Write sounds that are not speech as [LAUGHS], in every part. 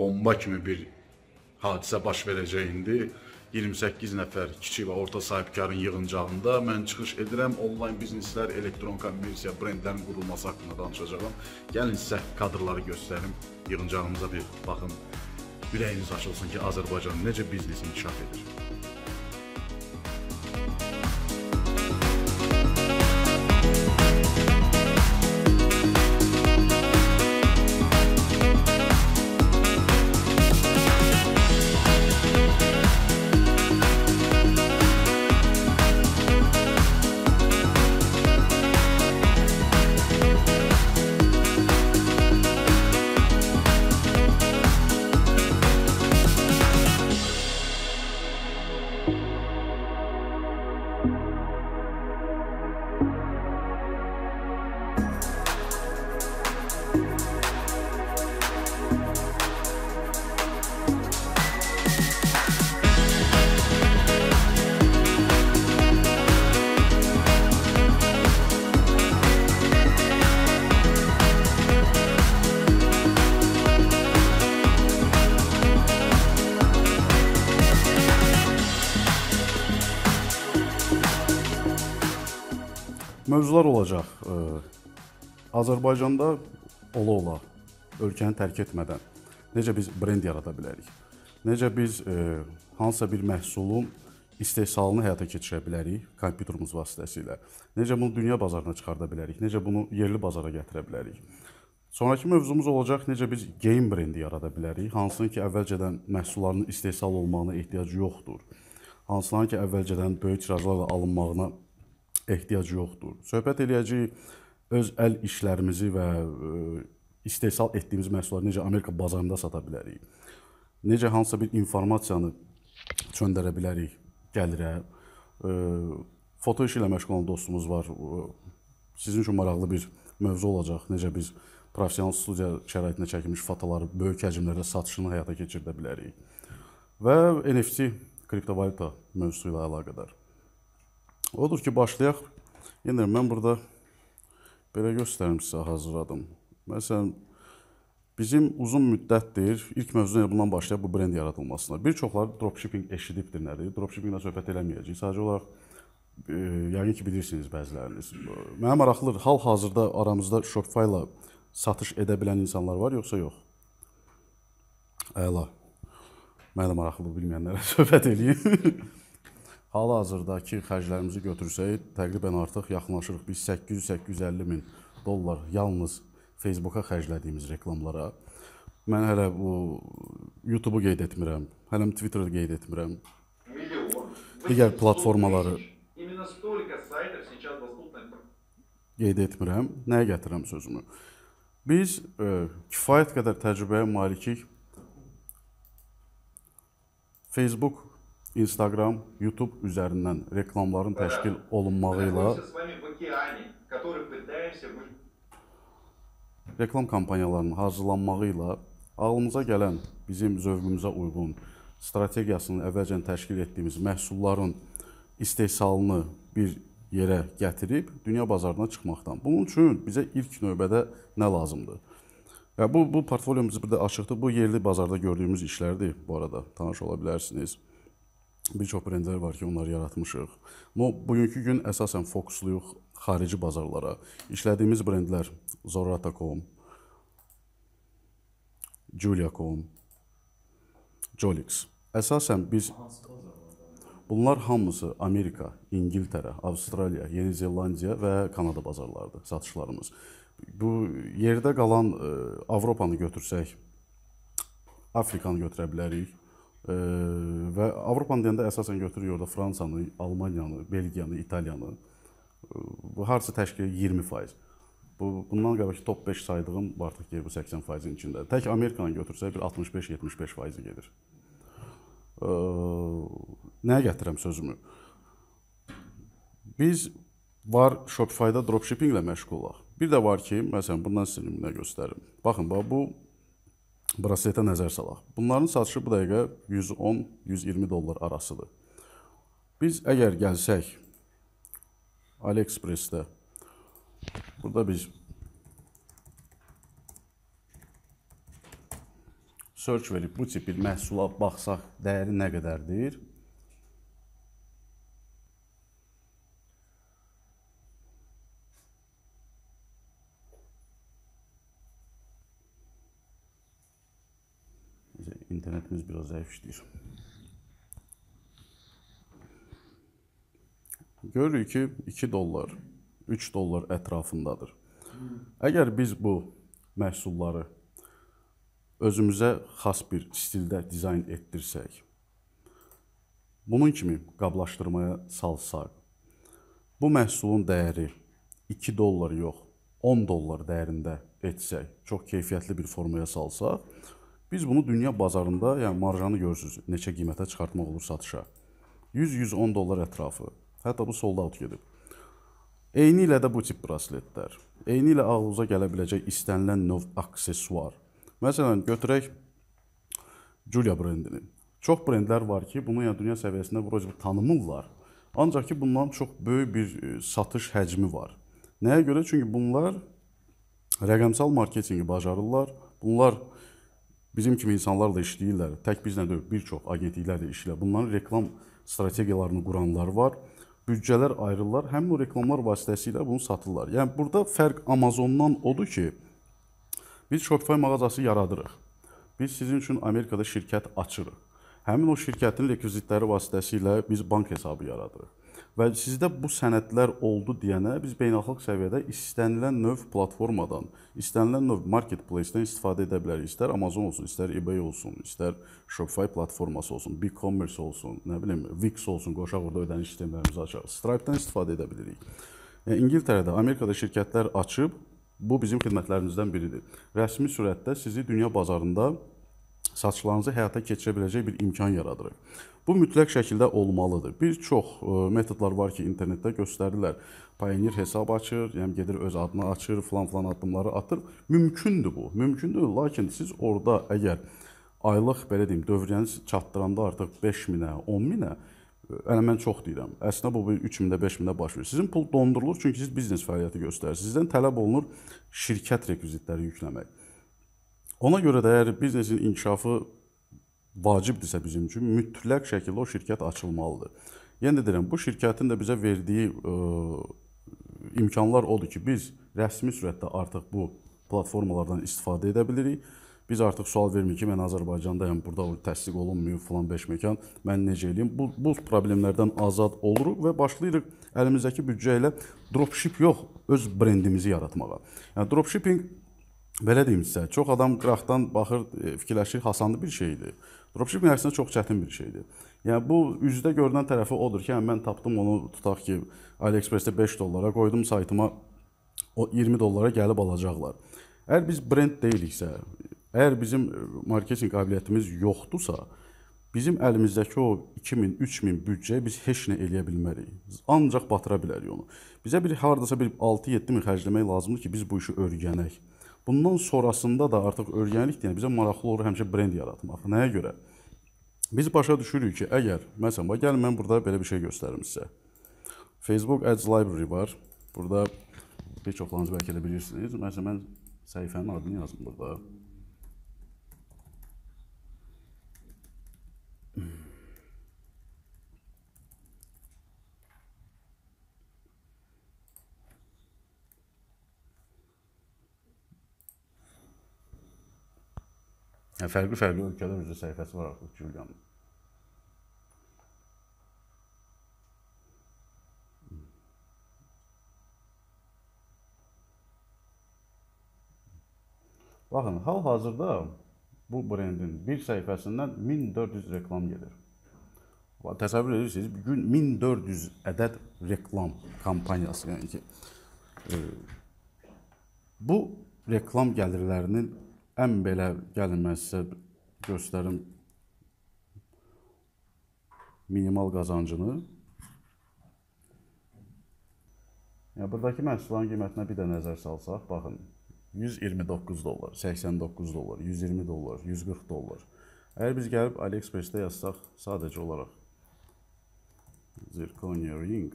bomba kimi bir hadisə baş verəcəyindi. 28 nəfər kiçik və orta sahibkarın yığıncağında mən çıxış edirəm. Onlayn bizneslər, elektron kommersiya, brendlərin qurulması haqqında danışacağam. Gəlin sizə kadrları göstərim. Yığıncağımıza bir baxın. Ürəyiniz açılsın ki, Azərbaycan necə biznes inkişaf edir. Mövzular olacaq. E, Azərbaycanda ola-ola ölkəni tərk etmədən necə biz brend yarada bilərik? Necə biz e, hansısa bir məhsulun istehsalını həyata keçirə bilərik kompüterimiz vasitəsilə? Necə bunu dünya bazarına çıxarda bilərik? Necə bunu yerli bazara gətirə bilərik? Sonrakı mövzumuz olacaq necə biz game brendi yarada bilərik? Hansının ki, əvvəlcədən məhsullarının istehsal olmağına ehtiyac yoxdur. Hansının ki, əvvəlcədən böyük tirajlarla alınmağına ehtiyac yoxdur. Söhbət eləyəcəyik öz əl işlərimizi və e, istehsal etdiyimiz məhsulları necə Amerika bazarında sata bilərik. Necə hansısa bir informasiyanı çöndərə bilərik gəlirə. E, foto işi ilə məşğul olan dostumuz var. Sizin üçün maraqlı bir mövzu olacaq. Necə biz professional studiya şəraitində çəkilmiş fotoları böyük həcmlərdə satışını həyata keçirdə bilərik. Və NFT kriptovalyuta mövzusu ilə əlaqədar Odur ki, başlayaq. Yenə mən burada belə göstərim sizə hazırladım. Məsələn, bizim uzun müddətdir, ilk mövzu bundan başlayıb bu brend yaradılmasına. Bir çoxları dropshipping eşidibdir nədir? Dropshippinglə söhbət eləməyəcəyik. Sadəcə olaraq e, yəqin ki bilirsiniz bəziləriniz. Mənə maraqlıdır, hal-hazırda aramızda Shopify ilə satış edə bilən insanlar var, yoxsa yox? Əla. Mənə də maraqlıdır bilməyənlərə [LAUGHS] söhbət eləyim. Hal-hazırdakı xərclərimizi götürsək, təqribən artıq yaxınlaşırıq biz 800-850 min dollar yalnız Facebooka xərclədiyimiz reklamlara. Mən hələ bu YouTube-u qeyd etmirəm, hələ Twitter-ı qeyd etmirəm. Digər platformaları qeyd etmirəm. Nəyə gətirəm sözümü? Biz ə, e, kifayət qədər təcrübəyə malikik. Facebook Instagram, YouTube üzərindən reklamların təşkil olunmağı ilə reklam kampaniyalarının hazırlanmağı ilə ağlımıza gələn bizim zövqümüzə uyğun strategiyasını əvvəlcən təşkil etdiyimiz məhsulların istehsalını bir yerə gətirib dünya bazarına çıxmaqdan. Bunun üçün bizə ilk növbədə nə lazımdır? Və bu bu portfolyomuz bir də açıqdır. Bu yerli bazarda gördüyümüz işlərdir bu arada. Tanış ola bilərsiniz bir çox brendlər var ki, onları yaratmışıq. Amma bugünkü gün əsasən fokusluyuq xarici bazarlara. İşlədiyimiz brendlər Zorata.com, Julia.com, Jolix. Əsasən biz bunlar hamısı Amerika, İngiltərə, Avstraliya, Yeni Zelandiya və Kanada bazarlarıdır satışlarımız. Bu yerdə qalan ə, e, Avropanı götürsək, Afrikanı götürə bilərik. Və Avropanı deyəndə əsasən götürürük orada Fransanı, Almaniyanı, Belgiyanı, İtaliyanı. Bu harca təşkil 20%. Bu bundan qabaqki top 5 saydığım artıq ki bu 80%-in içindədir. Tək Amerikanı götürsək bir 65-75%-i gedir. Nəyə gətirəm sözümü? Biz var Shopify-da dropshippinglə məşğuluq. Bir də var ki, məsələn, bundan sizə nümunə göstərim. Baxın, bax bu braseletə nəzər salaq. Bunların satışı bu dəqiqə 110-120 dollar arasıdır. Biz əgər gəlsək AliExpress-də burada biz search verib bu tip bir məhsula baxsaq dəyəri nə qədərdir? internetimiz biraz zayıf işləyir. Görürük ki, 2 dollar, 3 dollar ətrafındadır. Əgər biz bu məhsulları özümüzə xas bir stildə dizayn etdirsək, bunun kimi qablaşdırmaya salsaq, bu məhsulun dəyəri 2 dollar yox, 10 dollar dəyərində etsək, çox keyfiyyətli bir formaya salsaq, Biz bunu dünya bazarında, yəni marjanı görürsüz, neçə qiymətə çıxartmaq olur satışa. 100-110 dollar ətrafı. Hətta bu sold out gedib. Eyni ilə də bu tip brasletlər. Eyni ilə ağlınıza gələ biləcək istənilən növ aksesuar. Məsələn, götürək Julia brendini. Çox brendlər var ki, bunu yəni dünya səviyyəsində vuracaq tanımırlar. Ancaq ki, bundan çox böyük bir e, satış həcmi var. Nəyə görə? Çünki bunlar rəqəmsal marketinqi bacarırlar. Bunlar Bizim kimi insanlar da işləyirlər. Tək bizlə deyil, bir çox agentliklər də işləyir. Bunların reklam strategiyalarını quranlar var. Büdcələr ayrılırlar, həmin o reklamlar vasitəsilə bunu satırlar. Yəni burada fərq Amazondan odur ki, biz Shopify mağazası yaradırıq. Biz sizin üçün Amerikada şirkət açırıq. Həmin o şirkətin rekvizitləri vasitəsilə biz bank hesabı yaradırıq. Və sizdə bu sənədlər oldu deyənə biz beynəlxalq səviyyədə istənilən növ platformadan, istənilən növ marketplace-dən istifadə edə bilərik. İstər Amazon olsun, istər eBay olsun, istər Shopify platforması olsun, BigCommerce olsun, nə bilim, Wix olsun, qoşaq orada ödəniş sistemlərimizi açarıq. Stripe-dan istifadə edə bilirik. E, İngiltərədə, Amerikada şirkətlər açıb bu bizim xidmətlərimizdən biridir. Rəsmi sürətdə sizi dünya bazarında satışlarınızı həyata keçirə biləcək bir imkan yaradırıq. Bu mütləq şəkildə olmalıdır. Bir çox e, metodlar var ki, internetdə göstərirlər. Pioneer hesab açır, yəni gedir öz adını açır, filan-filan addımları atır. Mümkündür bu. Mümkündür, lakin siz orada əgər aylıq belə deyim, dövriyyənizi çatdıranda artıq 5000-ə, 10000-ə Elə mən çox deyirəm. Əslində bu 3000-də, 5000-də baş verir. Sizin pul dondurulur çünki siz biznes fəaliyyəti göstərirsiniz. Sizdən tələb olunur şirkət rekvizitləri yükləmək. Ona görə də əgər biznesin inkişafı vacibdirsə bizim üçün mütləq şəkildə o şirkət açılmalıdır. Yenə yəni də deyirəm, bu şirkətin də bizə verdiyi ə, e, imkanlar odur ki, biz rəsmi sürətdə artıq bu platformalardan istifadə edə bilirik. Biz artıq sual vermirik ki, mən Azərbaycandayam, burada təsdiq olunmuyor falan beş məkan. Mən necə eləyim? Bu bu problemlərdən azad oluruq və başlayırıq əlimizdəki büdcə ilə dropship yox, öz brendimizi yaratmağa. Yəni dropshipping belə deyim sizə, çox adam qıraqdan baxır, e, fikirləşir, hasanlı bir şeydir. Dropshipping əksinə çox çətin bir şeydir. Yəni bu üzdə görünən tərəfi odur ki, hə, mən tapdım onu, tutaq ki, AliExpress-də 5 dollara qoydum saytıma o 20 dollara gəlib alacaqlar. Əgər biz brend deyiliksə, əgər bizim e, marketinq qabiliyyətimiz yoxdursa, bizim əlimizdəki o 2000, 3000 büdcəyə biz heç nə eləyə bilmərik. Ancaq batıra bilərik onu. Bizə bir hardasa bir 6-7 min xərcləmək lazımdır ki, biz bu işi öyrənək. Bundan sonrasında da artıq öyrənilik deyən bizə maraqlı olur həmişə brend yaratmaq. Nəyə görə? Biz başa düşürük ki, əgər məsələn, bax gəlin mən burada belə bir şey göstərim sizə. Facebook Ads Library var. Burada bir çoxlarınız bəlkə də bilirsiniz. Məsələn, mən səhifənin adını yazdım burada. Yəni, fərqli-fərqli ölkələr üzrə səhifəsi var artıq Julianın. Baxın, hal-hazırda bu brendin bir səhifəsindən 1400 reklam gedir. Təsəvvür edirsiniz, bir gün 1400 ədəd reklam kampaniyası, yəni ki, e, bu reklam gəlirlərinin ən belə gəlin mən sizə göstərim minimal qazancını. Yəni burdakı məhsulların qiymətinə bir də nəzər salsaq, baxın. 129 dollar, 89 dollar, 120 dollar, 140 dollar. Əgər biz gəlib AliExpress-də yazsaq, sadəcə olaraq zirkonya ring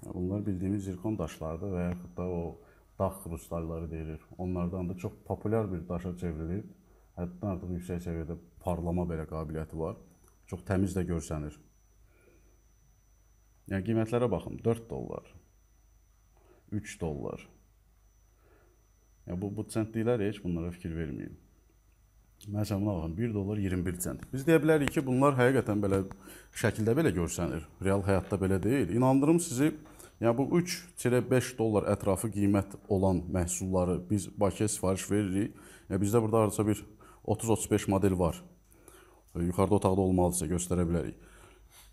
Bunlar bildiyimiz zirkon daşlardır və yaxud da o dağ xrustalları deyilir. Onlardan da çox populyar bir daşa çevrilib. Həddən artıq yüksək səviyyədə parlama belə qabiliyyəti var. Çox təmiz də görsənir. Yəni qiymətlərə baxın. 4 dollar. 3 dollar. Yəni bu bu sentliklər heç bunlara fikir verməyin. Məsələn, buna baxın. 1 dollar 21 sent. Biz deyə bilərik ki, bunlar həqiqətən belə şəkildə belə görsənir. Real həyatda belə deyil. İnandırım sizi, Yəni bu 3-5 dollar ətrafı qiymət olan məhsulları biz Bakıya sifariş veririk. Yəni bizdə burada hardasa bir 30-35 model var. E, yuxarıda otaqda olmalıdırsa göstərə bilərik.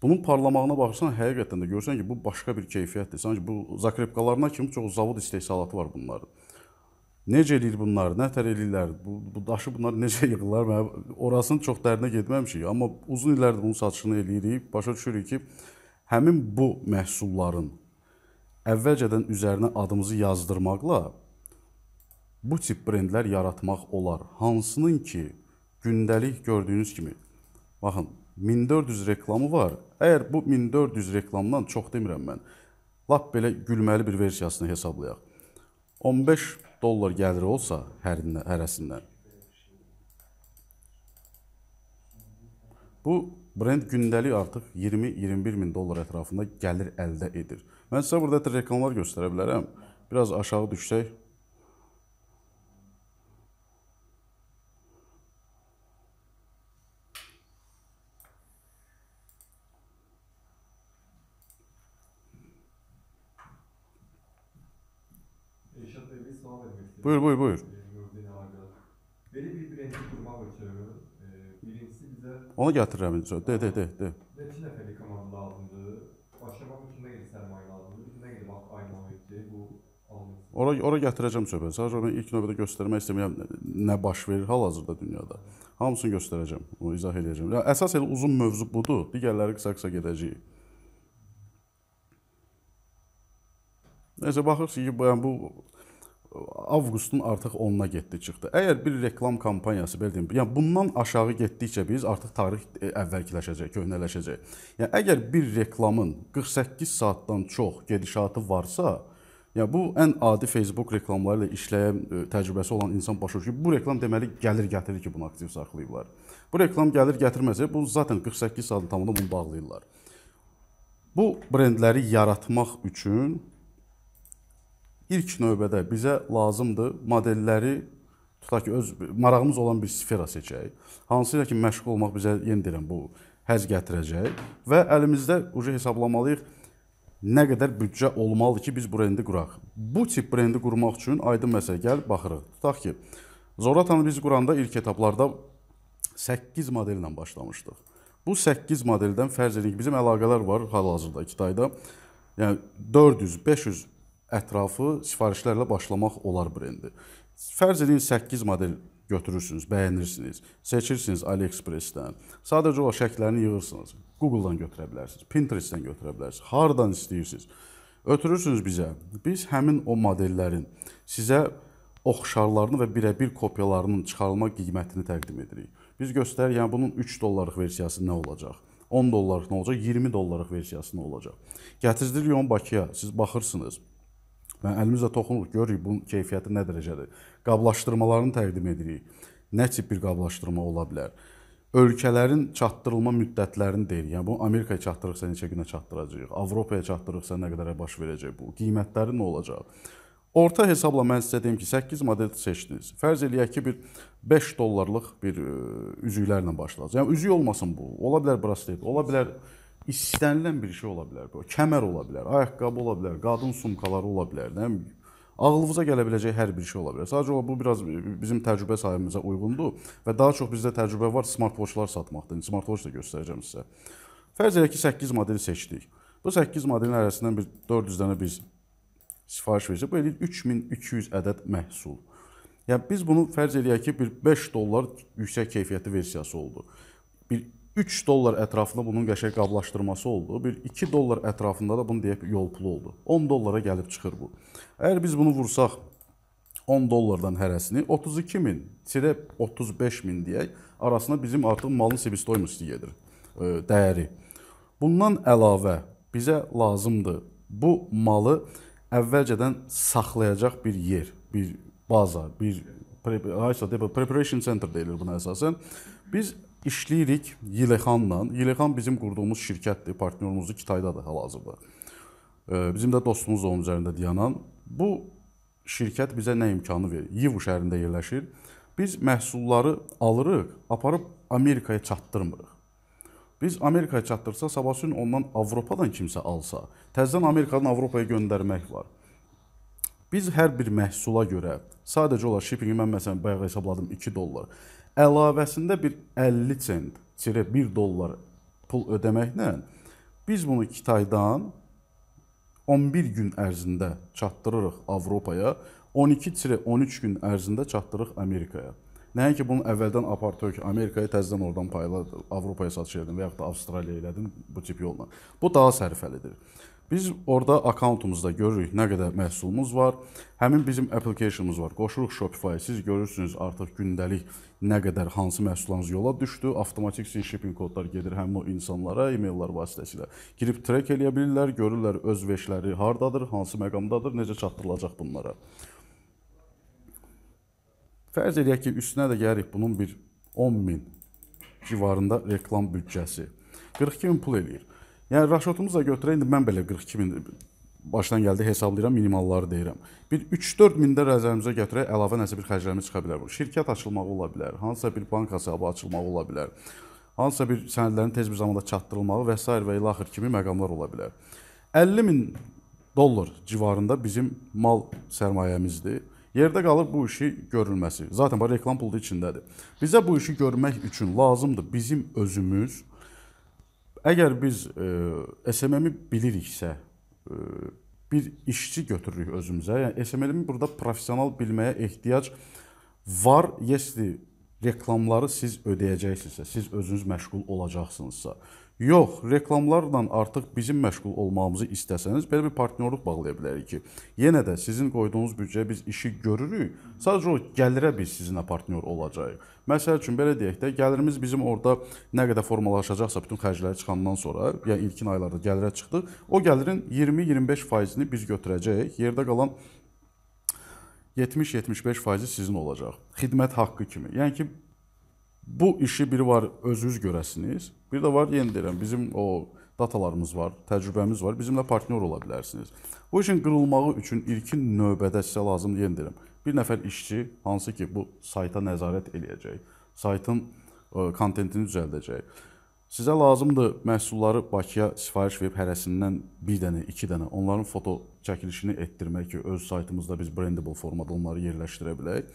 Bunun parlamağına baxırsan, həqiqətən də görürsən ki, bu başqa bir keyfiyyətdir. Sanki bu zakrepkalarına kimi çox zavod istehsalatı var bunların. Necə eləyir bunlar, nə tər eləyirlər, bu, bu daşı bunlar [LAUGHS] necə yığırlar, mən orasını çox dərinə getməmişik. Amma uzun illərdir bunun satışını eləyirik, başa düşürük ki, həmin bu məhsulların əvvəlcədən üzərinə adımızı yazdırmaqla bu tip brendlər yaratmaq olar. Hansının ki, gündəlik gördüyünüz kimi, baxın, 1400 reklamı var. Əgər bu 1400 reklamdan çox demirəm mən, lap belə gülməli bir versiyasını hesablayaq. 15 dollar gəliri olsa hərindən, hərəsindən. Bu Brend gündəlik artıq 20-21 min dollar ətrafında gəlir əldə edir. Mən sizə burada reklamlar göstərə bilərəm. Biraz aşağı düşsək. Buyur, buyur, buyur. Onu gətirirəm indi çox. De, de, de, de. Neçə nəfərlik komanda lazımdır? Başlamaq üçün nə qədər sərmayə lazımdır? Nə qədər vaxt ayırmaq idi bu Ora, ora gətirəcəm söhbət. Sadəcə mən ilk növbədə göstərmək istəmirəm yəni nə baş verir hal-hazırda dünyada. Hamısını göstərəcəm, onu izah edəcəm. Yəni, əsas elə uzun mövzu budur, digərləri qısa-qısa gedəcəyik. Nəysə, baxırsınız ki, bu, yəni, bu avqustun artıq 10-una getdi çıxdı. Əgər bir reklam kampaniyası belə deyim, yəni bundan aşağı getdikcə biz artıq tarix e, əvvəlkiləşəcək, köhnələşəcək. Yəni əgər bir reklamın 48 saatdan çox gedişatı varsa, yəni bu ən adi Facebook reklamları ilə işləyən e, təcrübəsi olan insan başa düşür ki, bu reklam deməli gəlir gətirir ki, bunu aktiv saxlayıblar. Bu reklam gəlir gətirməsə, bu zaten 48 saatın tamamında bunu bağlayırlar. Bu brendləri yaratmaq üçün ilk növbədə bizə lazımdır modelləri tutaq ki, öz marağımız olan bir sfera seçək. Hansı ilə ki, məşğul olmaq bizə yenə deyirəm bu həz gətirəcək və əlimizdə uca hesablamalıyıq nə qədər büdcə olmalı ki, biz brendi quraq. Bu tip brendi qurmaq üçün aydın məsələ gəl baxırıq. Tutaq ki, Zoratanı biz quranda ilk etaplarda 8 modellə başlamışdıq. Bu 8 modeldən fərz edin ki, bizim əlaqələr var hal-hazırda Kitayda. Yəni 400, 500 ətrafı sifarişlərlə başlamaq olar brendi. Fərz edin 8 model götürürsünüz, bəyənirsiniz, seçirsiniz AliExpress-dən. Sadəcə olaraq şəkillərini yığırsınız. Google-dan götürə bilərsiniz, Pinterest-dən götürə bilərsiniz, hardan istəyirsiniz. Ötürürsünüz bizə. Biz həmin o modellərin sizə oxşarlarını və birəbir kopyalarının çıxarılma qiymətini təqdim edirik. Biz göstərir, yəni bunun 3 dollarlıq versiyası nə olacaq? 10 dollarlıq nə olacaq? 20 dollarlıq versiyası nə olacaq? Gətirdiririk onu Bakıya. Siz baxırsınız. Yəni əlimizlə toxunuruq, görürük bunun keyfiyyəti nə dərəcədir. Qablaşdırmalarını təqdim edirik. Nə tip bir qablaşdırma ola bilər? Ölkələrin çatdırılma müddətlərini deyirik. Yəni bu Amerikaya çatdırırıqsa neçə günə çatdıracağıq? Avropaya çatdırırıqsa nə qədərə baş verəcək bu? Qiymətləri nə olacaq? Orta hesabla mən sizə deyim ki, 8 model seçdiniz. Fərz eləyək ki, bir 5 dollarlıq bir üzüklərlə başlayacaq. Yəni üzük olmasın bu. Ola bilər braslet, ola bilər istənilən bir şey ola bilər bu. Kəmər ola bilər, ayaqqabı ola bilər, qadın sumkaları ola bilər, nə bilim. Ağlınıza gələ biləcək hər bir şey ola bilər. Sadəcə olaraq bu biraz bizim təcrübə sahəmizə uyğundur və daha çox bizdə təcrübə var smartwatchlar satmaqda. İndi smartwatch da göstərəcəm sizə. Fərz edək ki, 8 modeli seçdik. Bu 8 modelin arasından bir 400 dənə biz sifariş versək, bu eləyir 3200 ədəd məhsul. Yəni biz bunu fərz edək ki, bir 5 dollar yüksək keyfiyyətli versiyası oldu. Bir 3 dollar ətrafında bunun qəşəng qablaşdırması oldu. Bir 2 dollar ətrafında da bunu deyək yol pulu oldu. 10 dollara gəlib çıxır bu. Əgər biz bunu vursaq 10 dollardan hərəsini 32 min, 35 min deyək, arasına bizim artıq malın sebistoymusu gedir, e, dəyəri. Bundan əlavə bizə lazımdır bu malı əvvəlcədən saxlayacaq bir yer, bir baza, bir Haysa, preparation center deyilir buna əsasən. Biz işləyirik Yelexanla. Yelexan bizim qurduğumuz şirkətdir, partnyorumuzdur, Kitaydadır hal-hazırda. Bizim də dostumuz onun üzərində dayanan. Bu şirkət bizə nə imkanı verir? Yivu şəhərində yerləşir. Biz məhsulları alırıq, aparıb Amerikaya çatdırmırıq. Biz Amerikaya çatdırsa, sabah gün ondan Avropadan kimsə alsa, təzədən Amerikadan Avropaya göndərmək var. Biz hər bir məhsula görə sadəcə olaraq shippingi mən məsələn bayaq hesabladım 2 dollar əlavəsində bir 50 sent, çirə 1 dollar pul ödəməklə biz bunu Kitaydan 11 gün ərzində çatdırırıq Avropaya, 12-13 gün ərzində çatdırırıq Amerikaya. Nəinki bunu əvvəldən apartır ki, Amerikaya təzədən oradan payla Avropaya satış edin və yaxud da Avstraliya elədin bu tip yolla. Bu daha sərfəlidir. Biz orada akkauntumuzda görürük nə qədər məhsulumuz var. Həmin bizim applicationumuz var. Qoşuruq Shopify-a. Siz görürsünüz artıq gündəlik nə qədər hansı məhsullarınız yola düşdü, avtomatik sizin shipping kodlar gedir həmin o insanlara e-maillər vasitəsilə. Girib trek eləyə bilirlər, görürlər öz veşləri hardadır, hansı məqamdadır, necə çatdırılacaq bunlara. Fərz edək ki, üstünə də gəlirik bunun bir 10 min civarında reklam büdcəsi. 42 min pul eləyir. Yəni raşotumuzu da götürək, indi mən belə 42 min başdan gəldi hesablayıram, minimalları deyirəm. Bir 3-4 mində rəzəmimizə gətirək, əlavə nəsə bir xərclərimiz çıxa bilər. Bu şirkət açılmağı ola bilər, hansısa bir bank hesabı açılmağı ola bilər. Hansısa bir sənədlərin tez bir zamanda çatdırılmağı və s. və ilaxır kimi məqamlar ola bilər. 50 min dollar civarında bizim mal sərmayəmizdir. Yerdə qalır bu işi görülməsi. Zaten var reklam pulu da içindədir. Bizə bu işi görmək üçün lazımdır bizim özümüz Əgər biz e, SMM-i biliriksə, e, bir işçi götürürük özümüzə. Yəni SMM-i burada professional bilməyə ehtiyac var. Yesli reklamları siz ödəyəcəksinizsə, siz özünüz məşğul olacaqsınızsa, Yox, reklamlarla artıq bizim məşğul olmağımızı istəsəniz, belə bir partnyorluq bağlaya bilərik ki, yenə də sizin qoyduğunuz büdcəyə biz işi görürük. Sadəcə o gəlirə biz sizinlə partnyor olacağıq. Məsəl üçün belə deyək də, gəlirimiz bizim orada nə qədər formalaşacaqsa bütün xərcləri çıxandan sonra, yəni ilkin aylarda gəlirə çıxdıq, o gəlirin 20-25%-ni biz götürəcəyik. Yerdə qalan 70-75%-i sizin olacaq. Xidmət haqqı kimi. Yəni ki, bu işi bir var özünüz görəsiniz, bir də var yenə deyirəm bizim o datalarımız var, təcrübəmiz var, bizimlə partnyor ola bilərsiniz. Bu işin qırılmağı üçün ilkin növbədə sizə lazımdır yenə deyirəm. Bir nəfər işçi hansı ki bu sayta nəzarət eləyəcək, saytın e, kontentini düzəldəcək. Sizə lazımdır məhsulları Bakıya sifariş verib hərəsindən bir dənə, iki dənə onların foto çəkilişini etdirmək ki, öz saytımızda biz brendable formada onları yerləşdirə bilək.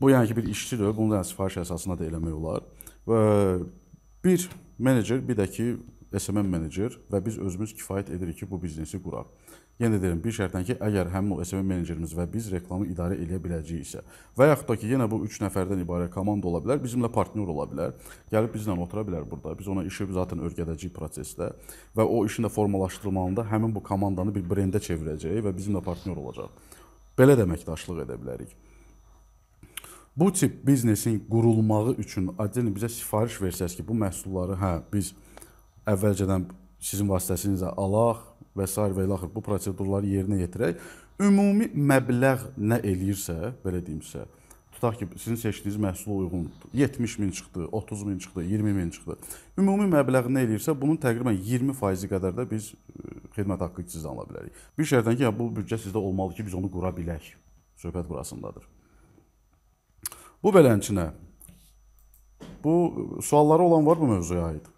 Bu yəni ki, bir işçidir, bunu da yəni, sifariş əsasında da eləmək olar. Və bir menecer, bir də ki, SMM menecer və biz özümüz kifayət edirik ki, bu biznesi quraq. Yenə yəni deyirəm, bir şərtlə ki, əgər həmin o SMM menecerimiz və biz reklamı idarə edə biləcəyiksə və yaxud da ki, yenə bu 3 nəfərdən ibarət komanda ola bilər, bizimlə partnyor ola bilər, gəlib bizlə otura bilər burada. Biz ona işi zaten öyrədəcəyik prosesdə və o işin də formalaşdırılmasında həmin bu komandanı bir brendə çevirəcək və bizimlə partnyor olacaq. Belə də əməkdaşlıq edə bilərik. Bu tip biznesin qurulmağı üçün adən bizə sifariş versəz ki, bu məhsulları hə biz əvvəlcədən sizin vasitəsinizlə alaq və sair və ilaxır bu prosedurları yerinə yetirək, ümumi məbləğ nə eləyirsə, belə deyimsə, tutaq ki, sizin seçdiyiniz məhsula uyğun 70 min çıxdı, 30 min çıxdı, 20 min çıxdı. Ümumi məbləğ nə eləyirsə, bunun təqribən 20% qədər də biz xidmət haqqı sizdən ala bilərik. Bir şərtdən ki, ya, bu büdcə sizdə olmalı ki, biz onu qura bilək. Söhbət burasındadır. Bu belənçinə bu sualları olan var mı mövzuya aid?